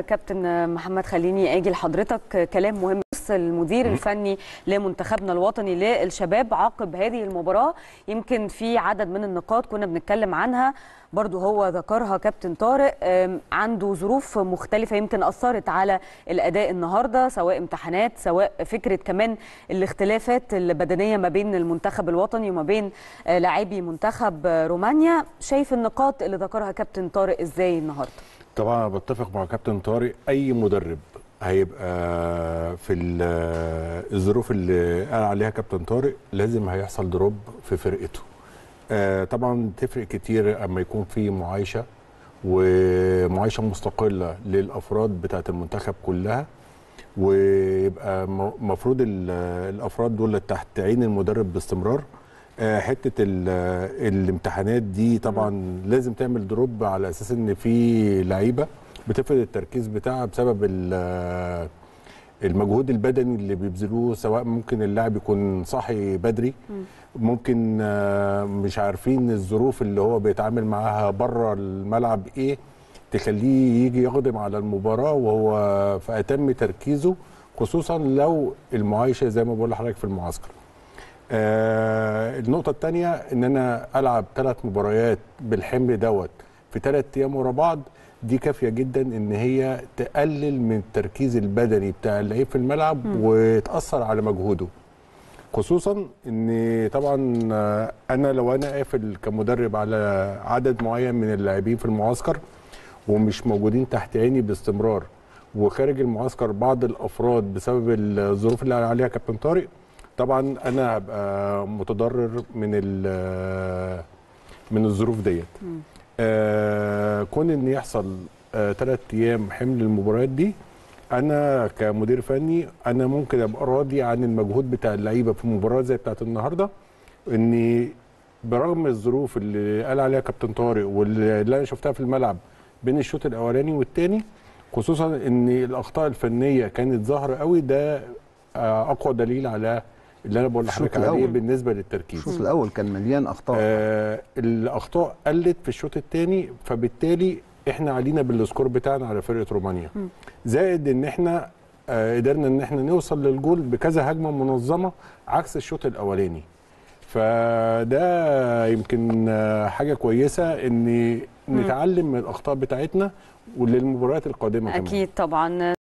كابتن محمد خليني اجي لحضرتك كلام مهم بس المدير الفني لمنتخبنا الوطني للشباب عقب هذه المباراه يمكن في عدد من النقاط كنا بنتكلم عنها برضو هو ذكرها كابتن طارق عنده ظروف مختلفة يمكن أثرت على الأداء النهاردة سواء امتحانات سواء فكرة كمان الاختلافات البدنية ما بين المنتخب الوطني وما بين آه، لاعبي منتخب آه، رومانيا شايف النقاط اللي ذكرها كابتن طارق إزاي النهاردة طبعا انا بتفق مع كابتن طارق اي مدرب هيبقى في آه، الظروف اللي قال عليها كابتن طارق لازم هيحصل دروب في فرقته آه، طبعا تفرق كتير اما يكون في معايشه ومعايشه مستقله للافراد بتاعه المنتخب كلها ويبقى المفروض الافراد دول تحت عين المدرب باستمرار آه، حته الامتحانات دي طبعا لازم تعمل دروب على اساس ان في لعيبه بتفقد التركيز بتاعها بسبب آه، المجهود البدني اللي بيبذلوه سواء ممكن اللاعب يكون صاحي بدري ممكن آه، مش عارفين الظروف اللي هو بيتعامل معاها بره الملعب ايه تخليه يجي يقدم على المباراه وهو في اتم تركيزه خصوصا لو المعايشه زي ما بقول لحضرتك في المعسكر آه النقطة الثانية إن أنا ألعب ثلاث مباريات بالحمل دوت في ثلاث أيام ورا بعض دي كافية جدا إن هي تقلل من التركيز البدني بتاع اللعيب في الملعب م. وتأثر على مجهوده خصوصا ان طبعا انا لو انا قافل كمدرب على عدد معين من اللاعبين في المعسكر ومش موجودين تحت عيني باستمرار وخارج المعسكر بعض الافراد بسبب الظروف اللي عليها كابتن طارق طبعا انا هبقى متضرر من من الظروف ديت آه كون ان يحصل ثلاث آه ايام حمل المباريات دي انا كمدير فني انا ممكن ابقى راضي عن المجهود بتاع اللعيبه في مباراه زي بتاعه النهارده اني برغم الظروف اللي قال عليها كابتن طارق واللي انا شفتها في الملعب بين الشوط الاولاني والثاني خصوصا ان الاخطاء الفنيه كانت ظاهره قوي ده آه، اقوى دليل على اللي انا بقول لحضرتك عليه بالنسبه للتركيز الشوط الاول كان مليان اخطاء آه الاخطاء قلت في الشوط الثاني فبالتالي احنا علينا بالسكور بتاعنا على فرقه رومانيا م. زائد ان احنا آه قدرنا ان احنا نوصل للجول بكذا هجمه منظمه عكس الشوط الاولاني فده يمكن آه، حاجه كويسه ان نتعلم من الاخطاء بتاعتنا وللمباريات القادمه اكيد كمان. طبعا